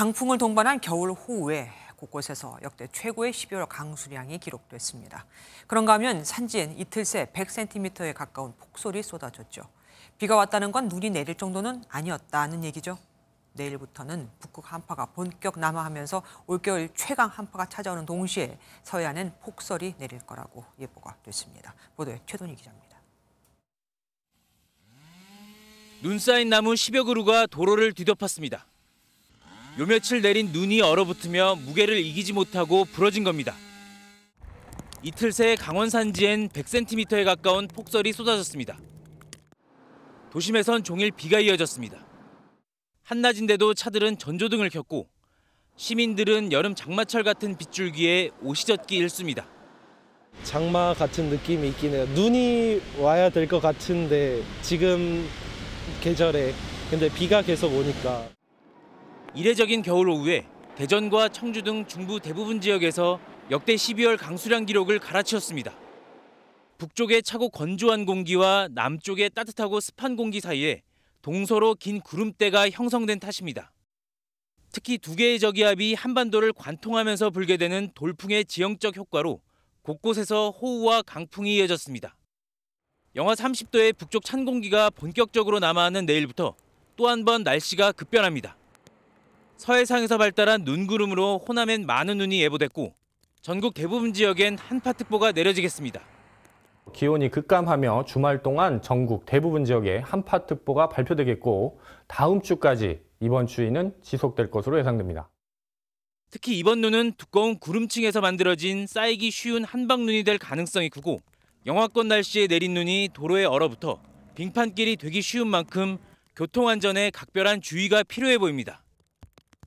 강풍을 동반한 겨울 호우에 곳곳에서 역대 최고의 12월 강수량이 기록됐습니다. 그런가 하면 산지엔 이틀 새 100cm에 가까운 폭설이 쏟아졌죠. 비가 왔다는 건 눈이 내릴 정도는 아니었다는 얘기죠. 내일부터는 북극 한파가 본격 남하하면서 올겨울 최강 한파가 찾아오는 동시에 서해안엔 폭설이 내릴 거라고 예보가 됐습니다. 보도에 최돈희 기자입니다. 눈 쌓인 나무 10여 그루가 도로를 뒤덮었습니다. 요 며칠 내린 눈이 얼어붙으며 무게를 이기지 못하고 부러진 겁니다. 이틀 새 강원 산지엔 100cm에 가까운 폭설이 쏟아졌습니다. 도심에선 종일 비가 이어졌습니다. 한낮인데도 차들은 전조등을 켰고 시민들은 여름 장마철 같은 빗줄기에 옷이 젖기 일쑤입니다. 장마 같은 느낌이 있긴 해요. 눈이 와야 될 것 같은데 지금 계절에 근데 비가 계속 오니까 이례적인 겨울 오후에 대전과 청주 등 중부 대부분 지역에서 역대 12월 강수량 기록을 갈아치웠습니다. 북쪽의 차고 건조한 공기와 남쪽의 따뜻하고 습한 공기 사이에 동서로 긴 구름대가 형성된 탓입니다. 특히 두 개의 저기압이 한반도를 관통하면서 불게 되는 돌풍의 지형적 효과로 곳곳에서 호우와 강풍이 이어졌습니다. 영하 30도의 북쪽 찬 공기가 본격적으로 남아하는 내일부터 또 한 번 날씨가 급변합니다. 서해상에서 발달한 눈구름으로 호남엔 많은 눈이 예보됐고 전국 대부분 지역엔 한파특보가 내려지겠습니다. 기온이 급감하며 주말 동안 전국 대부분 지역에 한파특보가 발표되겠고 다음 주까지 이번 추위는 지속될 것으로 예상됩니다. 특히 이번 눈은 두꺼운 구름층에서 만들어진 쌓이기 쉬운 한방눈이 될 가능성이 크고 영하권 날씨에 내린 눈이 도로에 얼어붙어 빙판길이 되기 쉬운 만큼 교통안전에 각별한 주의가 필요해 보입니다.